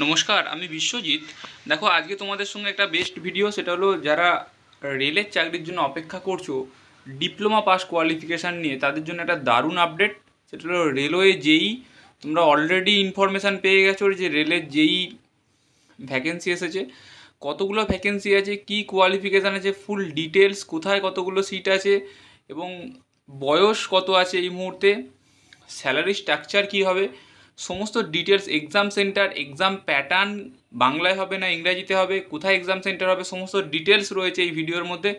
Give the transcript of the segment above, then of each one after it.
নমস্কার আমি বিশ্বজিৎ দেখো আজকে তোমাদের সঙ্গে একটা বেস্ট ভিডিও সেটা হলো যারা রেলের চাকরির জন্য অপেক্ষা করছো ডিপ্লোমা পাস কোয়ালিফিকেশান নিয়ে তাদের জন্য একটা দারুণ আপডেট সেটা হলো রেলওয়ে যেই তোমরা অলরেডি ইনফরমেশান পেয়ে গেছো যে রেলের যেই ভ্যাকেন্সি এসেছে কতগুলো ভ্যাকেন্সি আছে কি কোয়ালিফিকেশান আছে ফুল ডিটেলস কোথায় কতগুলো সিট আছে এবং বয়স কত আছে এই মুহূর্তে স্যালারি স্ট্রাকচার কী হবে সমস্ত details exam centre exam pattern বাংলায় হবে না ইংরাজিতে হবে কোথায় এক্সাম সেন্টার হবে সমস্ত ডিটেলস রয়েছে এই ভিডিওর মধ্যে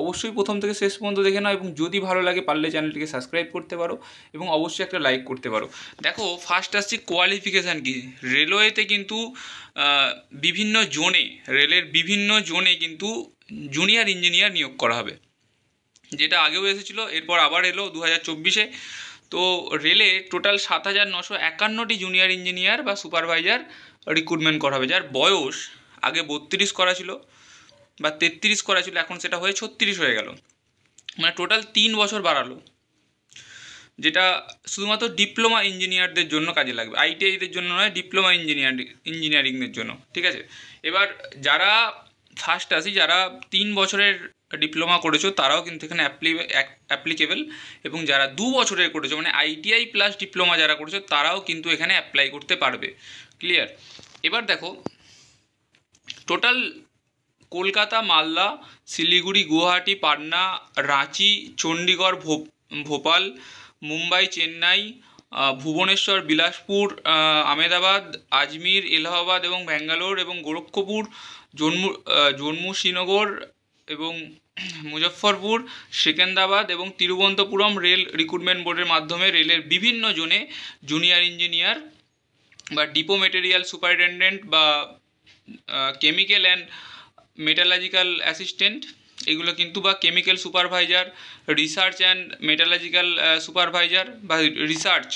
অবশ্যই প্রথম থেকে শেষ পর্যন্ত দেখে নাও এবং যদি ভালো লাগে পারলে চ্যানেলটিকে সাবস্ক্রাইব করতে পারো এবং অবশ্যই একটা লাইক করতে পারো দেখো ফার্স্ট আসছি কোয়ালিফিকেশান কি রেলওয়েতে কিন্তু বিভিন্ন জোনে রেলের বিভিন্ন জোনে কিন্তু জুনিয়র ইঞ্জিনিয়ার নিয়োগ করা হবে যেটা আগেও এসেছিলো এরপর আবার এলো দু হাজার চব্বিশে তো রেলে টোটাল সাত হাজার নশো একান্নটি জুনিয়র ইঞ্জিনিয়ার বা সুপারভাইজার রিক্রুটমেন্ট করা হবে যার বয়স আগে বত্রিশ করা ছিল বা তেত্রিশ করা ছিল এখন সেটা হয়ে ছত্রিশ হয়ে গেল মানে টোটাল তিন বছর বাড়ালো যেটা শুধুমাত্র ডিপ্লোমা ইঞ্জিনিয়ারদের জন্য কাজে লাগবে আইটিআইদের জন্য নয় ডিপ্লোমা ইঞ্জিনিয়ার ইঞ্জিনিয়ারিংদের জন্য ঠিক আছে এবার যারা ফার্স্ট আসি যারা তিন বছরের ডিপ্লোমা করেছো তারাও কিন্তু এখানে অ্যাপ্লি অ্যাপ্লিকেবল এবং যারা দু বছরের করেছো মানে আইটিআই প্লাস ডিপ্লোমা যারা করেছো তারাও কিন্তু এখানে অ্যাপ্লাই করতে পারবে ক্লিয়ার এবার দেখো টোটাল কলকাতা মালদা শিলিগুড়ি গুয়াহাটি পাটনা রাঁচি চণ্ডীগড় ভোপাল মুম্বাই চেন্নাই ভুবনেশ্বর বিলাসপুর আমেদাবাদ আজমির এলাহাবাদ এবং ব্যাঙ্গালোর এবং গোরক্ষপুর জন্মু জম্মু শ্রীনগর এবং মুজফ্ফরপুর সেকেন্দ্রাবাদ এবং তিরুবন্তপুরম রেল রিক্রুটমেন্ট বোর্ডের মাধ্যমে রেলের বিভিন্ন জোনে জুনিয়র ইঞ্জিনিয়ার বা ডিপো মেটেরিয়াল সুপারিনটেন্ডেন্ট বা কেমিক্যাল অ্যান্ড মেটালজিক্যাল অ্যাসিস্ট্যান্ট এগুলো কিন্তু বা chemical supervisor research and metallurgical supervisor বা রিসার্চ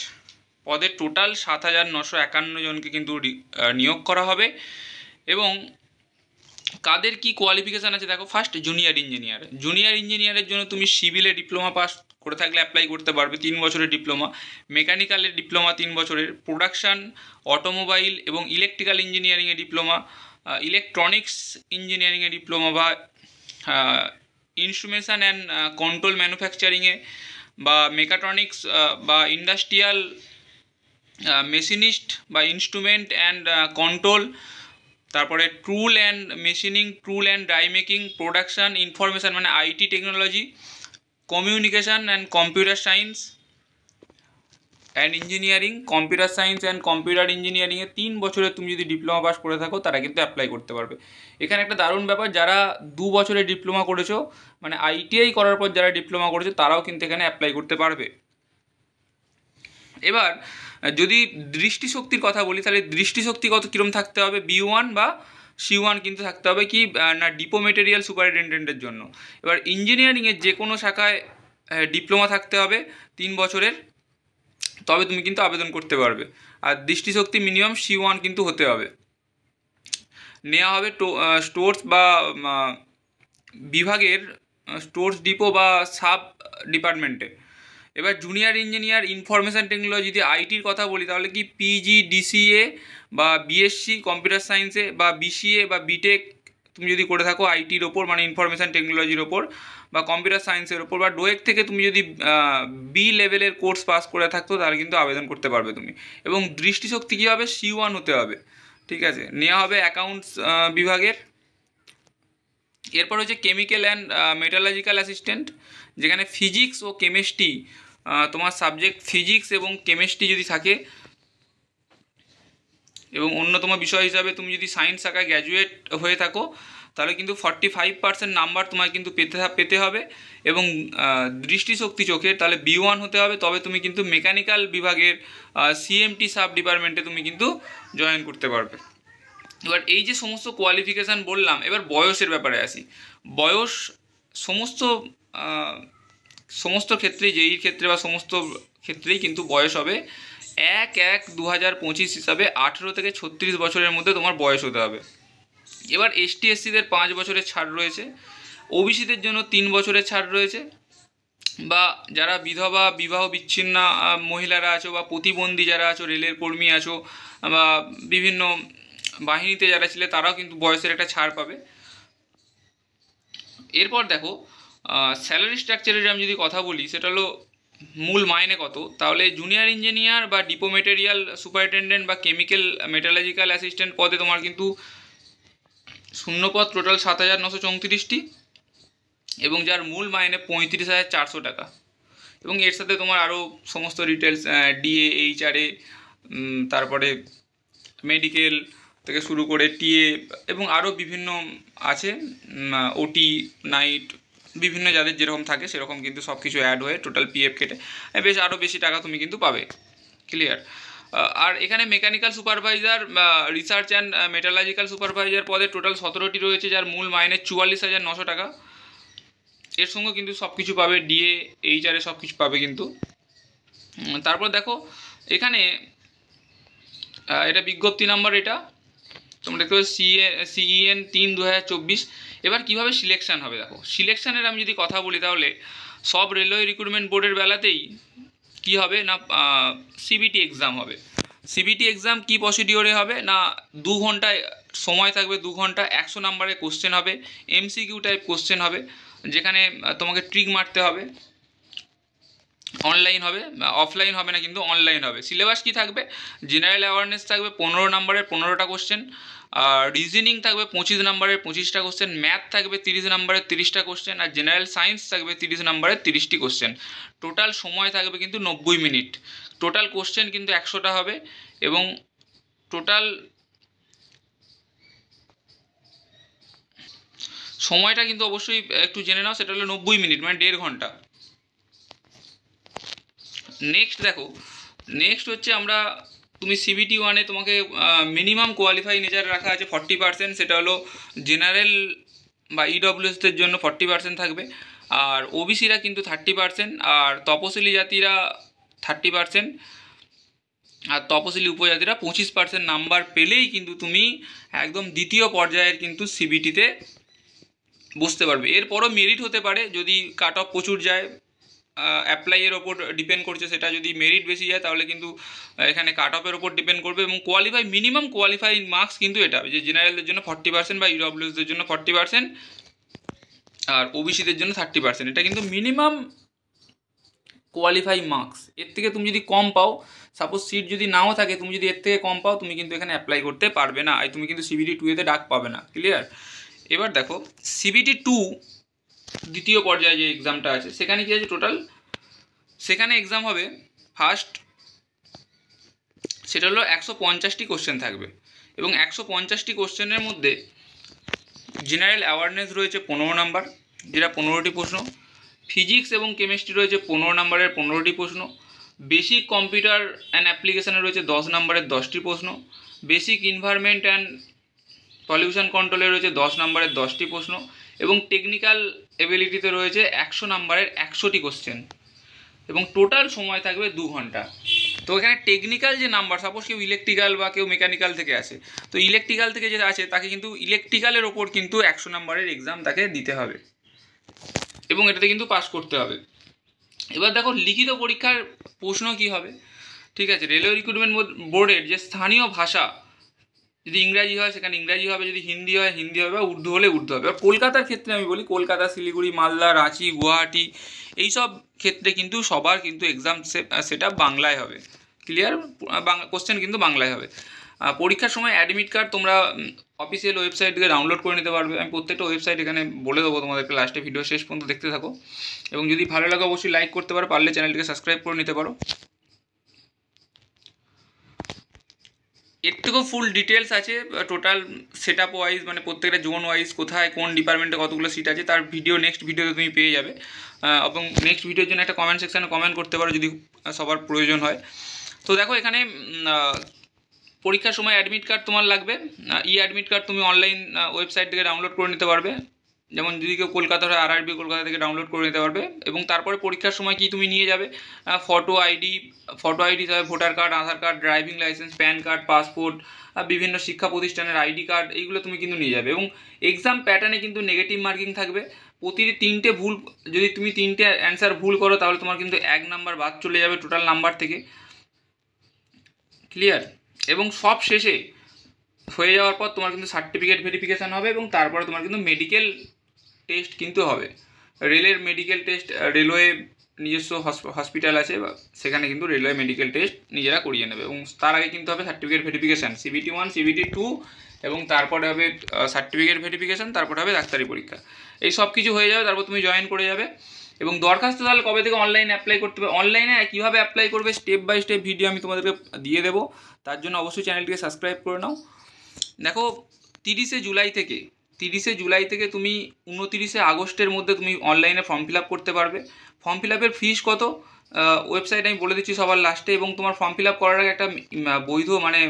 পদে টোটাল সাত হাজার নশো একান্ন জনকে কিন্তু নিয়োগ করা হবে এবং কাদের কি কোয়ালিফিকেশান আছে দেখো ফার্স্ট জুনিয়র ইঞ্জিনিয়ার জুনিয়র ইঞ্জিনিয়ারের জন্য তুমি সিভিলে ডিপ্লোমা পাস করে থাকলে অ্যাপ্লাই করতে পারবে তিন বছরের ডিপ্লোমা মেকানিক্যালের ডিপ্লোমা তিন বছরের প্রোডাকশান অটোমোবাইল এবং ইলেকট্রিক্যাল ইঞ্জিনিয়ারিংয়ে ডিপ্লোমা ইলেকট্রনিক্স ইঞ্জিনিয়ারিংয়ে ডিপ্লোমা বা ইনস্ট্রুমেশান অ্যান্ড কন্ট্রোল ম্যানুফ্যাকচারিংয়ে বা মেকাট্রনিক্স বা ইন্ডাস্ট্রিয়াল মেশিনিস্ট বা ইনস্ট্রুমেন্ট অ্যান্ড কন্ট্রোল তারপরে tool and machining tool and die making production information মানে IT technology communication and computer science and engineering computer science and computer ইঞ্জিনিয়ারিংয়ে তিন বছরে তুমি যদি ডিপ্লোমা পাস করে থাকো তারা কিন্তু অ্যাপ্লাই করতে পারবে এখানে একটা দারুণ ব্যাপার যারা দু বছরে ডিপ্লোমা করেছো মানে আইটিআই করার পর যারা ডিপ্লোমা করেছে তারাও কিন্তু এখানে অ্যাপ্লাই করতে পারবে এবার যদি দৃষ্টিশক্তির কথা বলি তাহলে দৃষ্টিশক্তি কত কীরকম থাকতে হবে বি ওয়ান বা সি ওয়ান কিন্তু থাকতে হবে কি না ডিপো মেটেরিয়াল সুপারিনটেন্ডেন্টের জন্য এবার ইঞ্জিনিয়ারিংয়ের যে কোনো শাখায় ডিপ্লোমা থাকতে হবে তিন বছরের তবে তুমি কিন্তু আবেদন করতে পারবে আর দৃষ্টিশক্তি মিনিমাম সি ওয়ান কিন্তু হতে হবে নেওয়া হবে স্টোর্স বা বিভাগের স্টোর্স ডিপো বা সাব ডিপার্টমেন্টে এবার জুনিয়র ইঞ্জিনিয়ার ইনফরমেশান টেকনোলজি যদি আইটির কথা বলি তাহলে কি পিজি ডিসিএ বা বিএসসি কম্পিউটার সায়েন্সে বা বিসিএ বা বিটেক তুমি যদি করে থাকো আইটির ওপর মানে ইনফরমেশান টেকনোলজির ওপর বা কম্পিউটার সায়েন্সের ওপর বা ডোয়েক e থেকে তুমি যদি বি লেভেলের কোর্স পাস করে থাকতো তাহলে কিন্তু আবেদন করতে পারবে তুমি এবং দৃষ্টিশক্তি কী হবে সি ওয়ান হতে হবে ঠিক আছে নেওয়া হবে অ্যাকাউন্টস বিভাগের এরপর হচ্ছে কেমিক্যাল অ্যান্ড মেটালজিক্যাল অ্যাসিস্ট্যান্ট যেখানে ফিজিক্স ও কেমিস্ট্রি তোমার সাবজেক্ট ফিজিক্স এবং কেমিস্ট্রি যদি থাকে এবং অন্যতম বিষয় হিসাবে তুমি যদি সায়েন্স শাখায় গ্র্যাজুয়েট হয়ে থাকো তাহলে কিন্তু ফর্টি ফাইভ পার্সেন্ট নাম্বার তোমায় কিন্তু পেতে পেতে হবে এবং দৃষ্টিশক্তি চোখে তাহলে বি ওয়ান হতে হবে তবে তুমি কিন্তু মেকানিক্যাল বিভাগের সিএমটি সাব ডিপার্টমেন্টে তুমি কিন্তু জয়েন করতে পারবে এবার এই যে সমস্ত কোয়ালিফিকেশান বললাম এবার বয়সের ব্যাপারে আসি বয়স সমস্ত সমস্ত ক্ষেত্রে যেই ক্ষেত্রে বা সমস্ত ক্ষেত্রেই কিন্তু বয়স হবে এক এক দু হাজার পঁচিশ হিসাবে আঠেরো থেকে ছত্রিশ বছরের মধ্যে তোমার বয়স হতে হবে এবার এসটি এসসিদের পাঁচ বছরের ছাড় রয়েছে ওবিসিদের জন্য তিন বছরের ছাড় রয়েছে বা যারা বিধবা বিবাহ বিচ্ছিন্ন মহিলারা আছো বা প্রতিবন্ধী যারা আছো রেলের কর্মী আছো বা বিভিন্ন বাহিনীতে যারা ছিলে তারাও কিন্তু বয়সের একটা ছাড় পাবে এরপর দেখো স্যালারি স্ট্রাকচারের আমি যদি কথা বলি সেটা হলো মূল মাইনে কত তাহলে জুনিয়র ইঞ্জিনিয়ার বা ডিপো মেটেরিয়াল সুপারিনটেন্ডেন্ট বা কেমিক্যাল মেটালজিক্যাল অ্যাসিস্ট্যান্ট পদে তোমার কিন্তু শূন্যপদ টোটাল সাত হাজার নশো চৌত্রিশটি এবং যার মূল মাইনে পঁয়ত্রিশ হাজার চারশো টাকা এবং এর সাথে তোমার আরও সমস্ত ডিটেলস ডিএ এইচআরএ তারপরে মেডিকেল থেকে শুরু করে টিএ এবং আরও বিভিন্ন আছে ওটি নাইট বিভিন্ন যাদের যেরকম থাকে সেরকম কিন্তু সব কিছু অ্যাড হয়ে টোটাল পিএফ কেটে বেশ আরও বেশি টাকা তুমি কিন্তু পাবে ক্লিয়ার আর এখানে mechanical supervisor research and metallurgical supervisor পদে টোটাল সতেরোটি রয়েছে যার মূল মাইনে চুয়াল্লিশ হাজার নশো টাকা এর সঙ্গে কিন্তু সব কিছু পাবে ডিএ এইচআরে সব কিছু পাবে কিন্তু তারপর দেখো এখানে এটা বিজ্ঞপ্তি নাম্বার এটা তোমরা দেখতে পাচ্ছ সিএ সিইএন e তিন দু হাজার চব্বিশ এবার কীভাবে সিলেকশান হবে দেখো সিলেকশানের আমি যদি কথা বলি তাহলে সব রেলওয়ে রিক্রুটমেন্ট বোর্ডের বেলাতেই কি হবে না সিবিটি এক্সাম হবে সিবিটি এক্সাম কি প্রসিডিওরে হবে না দু ঘন্টায় সময় থাকবে দু ঘন্টা একশো নাম্বারে কোশ্চেন হবে এমসিকিউ টাইপ কোশ্চেন হবে যেখানে তোমাকে ট্রিক মারতে হবে অনলাইন হবে অফলাইন হবে না কিন্তু অনলাইন হবে সিলেবাস কি থাকবে জেনারেল অ্যাওয়ারনেস থাকবে পনেরো নম্বরের পনেরোটা কোশ্চেন আর রিজনিং থাকবে পঁচিশ নম্বরের পঁচিশটা কোশ্চেন ম্যাথ থাকবে তিরিশ নম্বরের তিরিশটা কোশ্চেন আর জেনারেল সায়েন্স থাকবে তিরিশ নম্বরের তিরিশটি কোশ্চেন টোটাল সময় থাকবে কিন্তু নব্বই মিনিট টোটাল কোশ্চেন কিন্তু একশোটা হবে এবং টোটাল সময়টা কিন্তু অবশ্যই একটু জেনে নাও সেটা হলো নব্বই মিনিট মানে দেড় ঘন্টা নেক্সট দেখো নেক্সট হচ্ছে আমরা তুমি সিবিটি ওয়ানে তোমাকে মিনিমাম কোয়ালিফাই নেচার রাখা আছে ফর্টি পার্সেন্ট সেটা হলো জেনারেল বা ইডব্লিউএসদের e জন্য ফর্টি পার্সেন্ট থাকবে আর ওবিসিরা কিন্তু থার্টি পার্সেন্ট আর তপশিলি জাতিরা থার্টি পার্সেন্ট আর তপশিলি উপজাতিরা পঁচিশ পার্সেন্ট নাম্বার পেলেই কিন্তু তুমি একদম দ্বিতীয় পর্যায়ের কিন্তু সিবিটিতে বসতে পারবে এরপরও মেরিট হতে পারে যদি কাট অফ প্রচুর যায় অ্যাপ্লাইয়ের ওপর ডিপেন্ড করছে সেটা যদি মেরিট বেশি যায় তাহলে কিন্তু এখানে কাট অফের ওপর ডিপেন্ড করবে এবং কোয়ালিফাই মিনিমাম কোয়ালিফাই মার্কস কিন্তু এটা যে জেনারেলদের জন্য ফর্টি পার্সেন্ট বা ইডব্লিউএসদের জন্য ফর্টি পার্সেন্ট আর ওবিসিদের জন্য থার্টি পার্সেন্ট এটা কিন্তু মিনিমাম কোয়ালিফাই মার্কস এর থেকে তুমি যদি কম পাও সাপোজ সিট যদি নাও থাকে তুমি যদি এর থেকে কম পাও তুমি কিন্তু এখানে অ্যাপ্লাই করতে পারবে না আর তুমি কিন্তু সিবিটি টু এতে ডাক পাবে না ক্লিয়ার এবার দেখো সিবিটি টু দ্বিতীয় পর্যায়ে যে এক্সামটা আছে সেখানে কী আছে টোটাল সেখানে এক্সাম হবে ফার্স্ট সেটা হলো একশো পঞ্চাশটি কোশ্চেন থাকবে এবং একশো পঞ্চাশটি কোশ্চেনের মধ্যে জেনারেল অ্যাওয়ারনেস রয়েছে পনেরো নাম্বার যেটা পনেরোটি প্রশ্ন ফিজিক্স এবং কেমিস্ট্রি রয়েছে পনেরো নাম্বারের পনেরোটি প্রশ্ন বেসিক কম্পিউটার অ্যান্ড অ্যাপ্লিকেশানে রয়েছে দশ নাম্বারের দশটি প্রশ্ন বেসিক ইনভারমেন্ট অ্যান্ড পলিউশন কন্ট্রোলে রয়েছে দশ নাম্বারের দশটি প্রশ্ন এবং টেকনিক্যাল এবিলিটিতে রয়েছে একশো নাম্বারের একশোটি কোশ্চেন এবং টোটাল সময় থাকবে দু ঘন্টা তো এখানে টেকনিক্যাল যে নাম্বার সাপোজ কেউ ইলেকট্রিক্যাল বা কেউ মেকানিক্যাল থেকে আছে তো ইলেকট্রিক্যাল থেকে যে আছে তাকে কিন্তু ইলেকট্রিক্যালের ওপর কিন্তু একশো নাম্বারের এক্সাম তাকে দিতে হবে এবং এটাতে কিন্তু পাশ করতে হবে এবার দেখো লিখিত পরীক্ষার প্রশ্ন কি হবে ঠিক আছে রেলওয়ে রিক্রুটমেন্ট বোর্ডের যে স্থানীয় ভাষা যদি ইংরাজি হয় সেখানে ইংরাজি হবে যদি হিন্দি হয় হিন্দি হবে বা উর্দু হলে উর্দু হবে আর কলকাতার ক্ষেত্রে আমি বলি কলকাতা শিলিগুড়ি মালদা রাঁচি গুয়াহাটি এই সব ক্ষেত্রে কিন্তু সবার কিন্তু এক্সাম সেটা বাংলায় হবে ক্লিয়ার কোশ্চেন কিন্তু বাংলায় হবে পরীক্ষার সময় অ্যাডমিট কার্ড তোমরা অফিসিয়াল ওয়েবসাইট থেকে ডাউনলোড করে নিতে পারবে আমি প্রত্যেকটা ওয়েবসাইট এখানে বলে দেবো তোমাদেরকে লাস্টে ভিডিও শেষ পর্যন্ত দেখতে থাকো এবং যদি ভালো লাগে অবশ্যই লাইক করতে পারো পারলে চ্যানেলটিকে সাবস্ক্রাইব করে নিতে পারো এর থেকেও ফুল ডিটেলস আছে টোটাল সেট আপ ওয়াইজ মানে প্রত্যেকটা জোন ওয়াইজ কোথায় কোন ডিপার্টমেন্টে কতগুলো সিট আছে তার ভিডিও নেক্সট ভিডিওতে তুমি পেয়ে যাবে এবং নেক্সট ভিডিওর জন্য একটা কমেন্ট সেকশানে কমেন্ট করতে পারো যদি সবার প্রয়োজন হয় তো দেখো এখানে পরীক্ষার সময় অ্যাডমিট কার্ড তোমার লাগবে ই অ্যাডমিট কার্ড তুমি অনলাইন ওয়েবসাইট থেকে ডাউনলোড করে নিতে পারবে যেমন যদি কেউ কলকাতা হয় আরআরবি কলকাতা থেকে ডাউনলোড করে নিতে পারবে এবং তারপরে পরীক্ষার সময় কি তুমি নিয়ে যাবে ফটো আইডি ফটো আইডি হিসাবে voter card Aadhaar card driving licence PAN card passport বিভিন্ন শিক্ষা প্রতিষ্ঠানের আইডি কার্ড এইগুলো তুমি কিন্তু নিয়ে যাবে এবং এক্সাম প্যাটার্নে কিন্তু নেগেটিভ মার্কিং থাকবে প্রতিটি তিনটে ভুল যদি তুমি তিনটে অ্যান্সার ভুল করো তাহলে তোমার কিন্তু এক নাম্বার বাদ চলে যাবে টোটাল নাম্বার থেকে ক্লিয়ার এবং সব শেষে হয়ে যাওয়ার পর তোমার কিন্তু সার্টিফিকেট ভেরিফিকেশান হবে এবং তারপরে তোমার কিন্তু মেডিকেল টেস্ট কিন্তু হবে রেলের মেডিকেল টেস্ট রেলওয়ে নিজস্ব হসপিটাল আছে বা সেখানে কিন্তু রেলওয়ে মেডিকেল টেস্ট নিজেরা করিয়ে নেবে এবং তার আগে কিন্তু হবে certificate verification CBT one CBT two এবং তারপরে হবে সার্টিফিকেট ভেরিফিকেশান তারপরে হবে ডাক্তারি পরীক্ষা এই সব কিছু হয়ে যাবে তারপর তুমি জয়েন করে যাবে এবং দরখাস্ত তাহলে কবে থেকে অনলাইনে অ্যাপ্লাই করতে হবে অনলাইনে কীভাবে অ্যাপ্লাই করবে স্টেপ বাই স্টেপ ভিডিও আমি তোমাদেরকে দিয়ে দেবো তার জন্য অবশ্যই চ্যানেলটিকে সাবস্ক্রাইব করে নাও দেখো তিরিশে জুলাই থেকে তিরিশে জুলাই থেকে তুমি উনতিরিশে আগস্টের মধ্যে তুমি অনলাইনে ফর্ম ফিল আপ করতে পারবে ফর্ম ফিল আপের ফিস কত ওয়েবসাইট আমি বলে দিচ্ছি সবার লাস্টে এবং তোমার ফর্ম ফিল আপ করার আগে একটা বৈধ মানে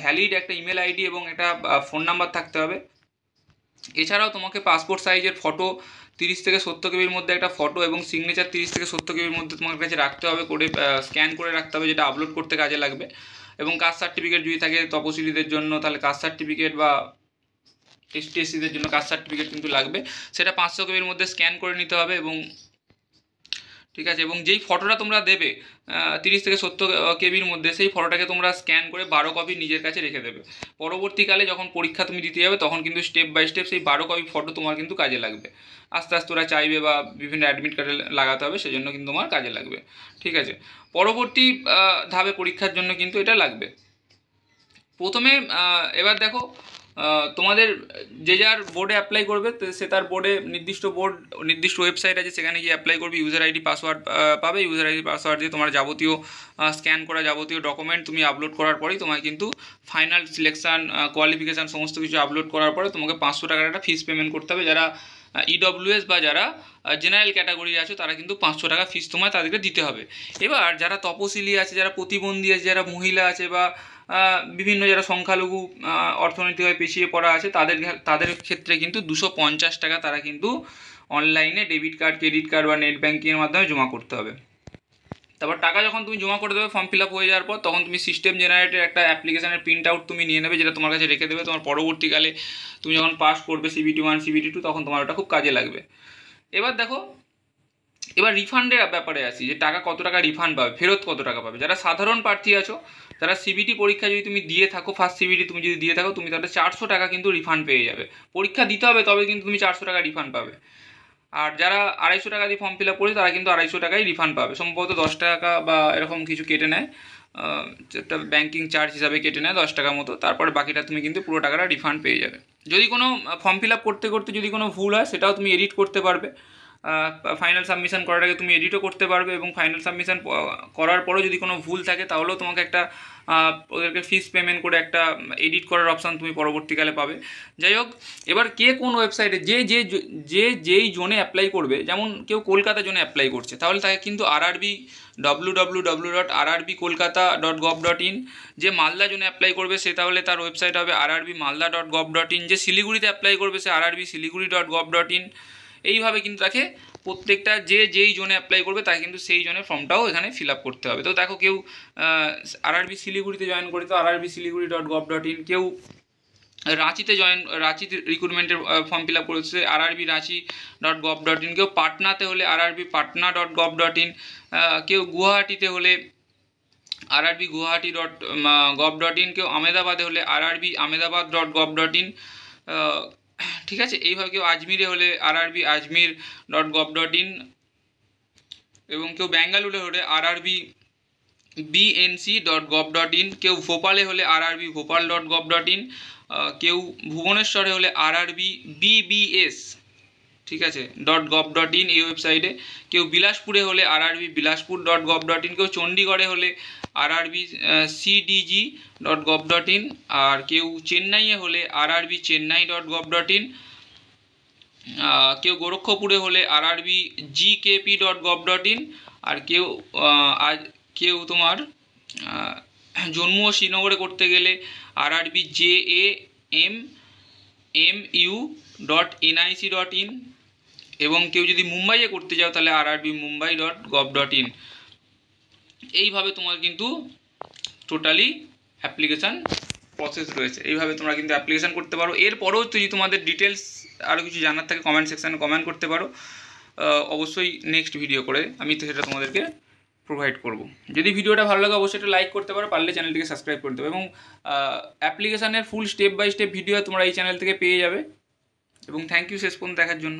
ভ্যালিড একটা ইমেল আইডি এবং একটা ফোন নাম্বার থাকতে হবে এছাড়াও তোমাকে পাসপোর্ট সাইজের ফটো তিরিশ থেকে সত্তর কেবির মধ্যে একটা ফটো এবং সিগনেচার তিরিশ থেকে সত্তর কেবির মধ্যে তোমার কাছে রাখতে হবে করে স্ক্যান করে রাখতে হবে যেটা আপলোড করতে কাজে লাগবে এবং কাস্ট সার্টিফিকেট যদি থাকে তপশিলিদের জন্য তাহলে কাস্ট সার্টিফিকেট বা টি এসিদের জন্য কাস্ট সার্টিফিকেট কিন্তু লাগবে সেটা পাঁচশো কপির মধ্যে স্ক্যান করে নিতে হবে এবং ঠিক আছে এবং যেই ফটোটা তোমরা দেবে তিরিশ থেকে সত্তর কেবির মধ্যে সেই ফটোটাকে তোমরা স্ক্যান করে বারো কপি নিজের কাছে রেখে দেবে পরবর্তীকালে যখন পরীক্ষা তুমি দিতে যাবে তখন কিন্তু স্টেপ বাই স্টেপ সেই বারো কপি ফটো তোমার কিন্তু কাজে লাগবে আস্তে আস্তে ওরা চাইবে বা বিভিন্ন অ্যাডমিট কার্ডে লাগাতে হবে সেজন্য কিন্তু তোমার কাজে লাগবে ঠিক আছে পরবর্তী ধাপে পরীক্ষার জন্য কিন্তু এটা লাগবে প্রথমে এবার দেখো তোমাদের যে যার বোর্ডে অ্যাপ্লাই করবে সে তার বোর্ডে নির্দিষ্ট বোর্ড নির্দিষ্ট ওয়েবসাইট আছে সেখানে গিয়ে অ্যাপ্লাই করবে ইউজার আইডি পাসওয়ার্ড পাবে ইউজার আইডি পাসওয়ার্ড দিয়ে তোমার যাবতীয় স্ক্যান করা যাবতীয় ডকুমেন্ট তুমি আপলোড করার পরেই তোমায় কিন্তু ফাইনাল সিলেকশান কোয়ালিফিকেশান সমস্ত কিছু আপলোড করার পরে তোমাকে পাঁচশো টাকার একটা ফিস পেমেন্ট করতে হবে যারা ইডব্লিউএস বা যারা জেনারেল ক্যাটাগরি আছে তারা কিন্তু পাঁচশো টাকা ফিস তোমায় তাদেরকে দিতে হবে এবার যারা তপশিলি আছে যারা প্রতিবন্ধী আছে যারা মহিলা আছে বা বিভিন্ন যারা সংখ্যালঘু অর্থনীতিভাবে পিছিয়ে পড়া আছে তাদের তাদের ক্ষেত্রে কিন্তু দুশো পঞ্চাশ টাকা তারা কিন্তু অনলাইনে ডেবিট কার্ড ক্রেডিট কার্ড বা নেট ব্যাঙ্কিংয়ের মাধ্যমে জমা করতে হবে তারপর টাকা যখন তুমি জমা করে দেবে ফর্ম ফিল আপ হয়ে যাওয়ার পর তখন তুমি সিস্টেম জেনারেটের একটা অ্যাপ্লিকেশনের প্রিন্ট আউট তুমি নিয়ে নেবে যেটা তোমার কাছে রেখে দেবে তোমার পরবর্তীকালে তুমি যখন পাস করবে সিবিটি ওয়ান সিবিটি টু তখন তোমার ওটা খুব কাজে লাগবে এবার দেখো এবার রিফান্ডের ব্যাপারে আসি যে টাকা কত টাকা রিফান্ড পাবে ফেরত কত টাকা পাবে যারা সাধারণ প্রার্থী আছো তারা সিবিটি পরীক্ষা যদি তুমি দিয়ে থাকো ফার্স্ট সিবিটি তুমি যদি দিয়ে থাকো তুমি তাহলে চারশো টাকা কিন্তু রিফান্ড পেয়ে যাবে পরীক্ষা দিতে হবে তবে কিন্তু তুমি চারশো টাকা রিফান্ড পাবে আর যারা আড়াইশো টাকা দিয়ে ফর্ম ফিল আপ করেছে তারা কিন্তু আড়াইশো টাকাই রিফান্ড পাবে সম্ভবত দশ টাকা বা এরকম কিছু কেটে নেয় একটা ব্যাঙ্কিং চার্জ হিসাবে কেটে নেয় দশ টাকা মতো তারপরে বাকিটা তুমি কিন্তু পুরো টাকাটা রিফান্ড পেয়ে যাবে যদি কোনো ফর্ম ফিল আপ করতে করতে যদি কোনো ভুল হয় সেটাও তুমি এডিট করতে পারবে ফাইনাল সাবমিশান করার আগে তুমি এডিটও করতে পারবে এবং ফাইনাল সাবমিশান করার পরও যদি কোনো ভুল থাকে তাহলেও তোমাকে একটা ওদেরকে ফিস পেমেন্ট করে একটা এডিট করার অপশান তুমি পরবর্তীকালে পাবে যাই হোক এবার কে কোন ওয়েবসাইটে যে যে যে যেই জোনে অ্যাপ্লাই করবে যেমন কেউ কলকাতা জোনে অ্যাপ্লাই করছে তাহলে তাকে কিন্তু RRB W W W dot RRB Kolkata dot gov dot in যে মালদা জোনে অ্যাপ্লাই করবে সে তাহলে তার ওয়েবসাইট হবে RRB Malda dot gov dot in যে শিলিগুড়িতে অ্যাপ্লাই করবে সে RRB Siliguri dot gov dot in এইভাবে কিন্তু তাকে প্রত্যেকটা যে যেই জোনে অ্যাপ্লাই করবে তাকে কিন্তু সেই জোনের ফর্মটাও এখানে ফিল আপ করতে হবে তো দেখো কেউ আরআরবি শিলিগুড়িতে জয়েন করে তো RRB Siliguri dot gov dot in কেউ রাঁচিতে জয়েন রাঁচিতে রিক্রুটমেন্টের ফর্ম ফিল আপ করেছে RRB Ranchi dot gov dot in কেউ পাটনাতে হলে RRB Patna dot gov dot in কেউ গুয়াহাটিতে হলে RRB Guwahati dot gov dot in কেউ আমেদাবাদে হলে RRB Ahmedabad dot gov dot in ঠিক আছে এইভাবে কেউ আজমিরে হলে R RB Ajmer dot gov dot in এবং কেউ ব্যাঙ্গালুরে হলে আর আরবি BNC dot gov dot in কেউ ভোপালে হলে R RB Bhopal dot gov dot in কেউ ভুবনেশ্বরে হলে আর আরবি বিবিএস ঠিক আছে ডট গভ ডট ইন এই ওয়েবসাইটে কেউ বিলাসপুরে হলে RRB Bilaspur dot gov dot in কেউ চণ্ডীগড়ে হলে RRB CDG dot gov dot in আর কেউ চেন্নাইয়ে হলে RRB Chennai dot gov dot in কেউ গোরক্ষপুরে হলে RRB GKP dot gov dot in আর কেউ আজ কেউ তোমার জম্মু ও শ্রীনগরে করতে গেলে RRB J A M M U dot NIC dot in এবং কেউ যদি মুম্বাইয়ে করতে যাও তাহলে RRB Mumbai dot gov dot in এইভাবে তোমার কিন্তু টোটালি অ্যাপ্লিকেশান প্রসেস রয়েছে এইভাবে তোমরা কিন্তু অ্যাপ্লিকেশান করতে পারো এরপরেও যদি তোমাদের ডিটেলস আরও কিছু জানার থাকে কমেন্ট সেকশানে কমেন্ট করতে পারো অবশ্যই নেক্সট ভিডিও করে আমি তো সেটা তোমাদেরকে প্রোভাইড করব যদি ভিডিওটা ভালো লাগে অবশ্যই একটা লাইক করতে পারো পারলে চ্যানেলটিকে সাবস্ক্রাইব করতে পারো এবং অ্যাপ্লিকেশানের full step by step video তোমরা এই চ্যানেল থেকে পেয়ে যাবে এবং থ্যাংক ইউ শেষ পর্যন্ত দেখার জন্য